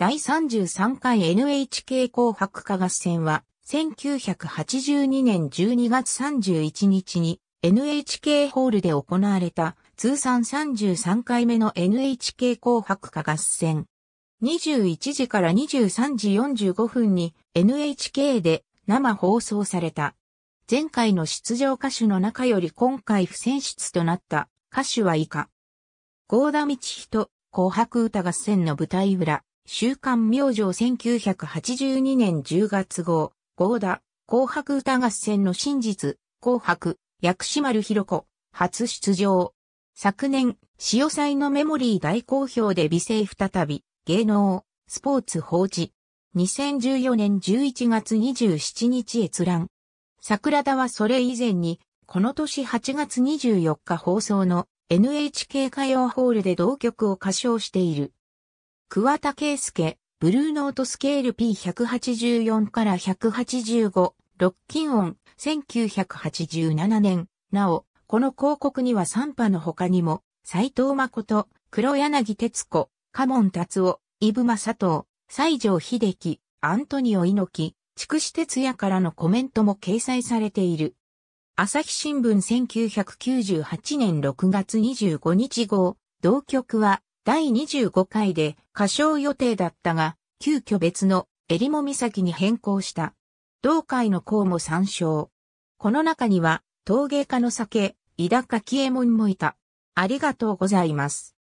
第33回 NHK 紅白歌合戦は、1982年12月31日に NHK ホールで行われた通算33回目の NHK 紅白歌合戦。21時から23時45分に NHK で生放送された。前回の出場歌手の中より今回不選出となった歌手は以下。郷田道人、紅白歌合戦の舞台裏。週刊明星1982年10月号、合田、紅白歌合戦の真実、紅白、薬師丸ひろ子、初出場。昨年、潮祭のメモリー大好評で美声再び、芸能、スポーツ報知。2014年11月27日閲覧。桜田はそれ以前に、この年8月24日放送の NHK 歌謡ホールで同曲を歌唱している。桑田圭介、ブルーノートスケール P184 から185、ロッキンオン、1987年。なお、この広告には3波の他にも、斎藤誠、黒柳哲子、カモン達夫、イブマ佐藤、西城秀樹、アントニオ猪木、筑紫哲也からのコメントも掲載されている。朝日新聞1998年6月25日号、同局は、第25回で歌唱予定だったが、急遽別の襟裳岬に変更した。同会の項も参照。この中には、陶芸家の酒、井田柿右衛門もいた。ありがとうございます。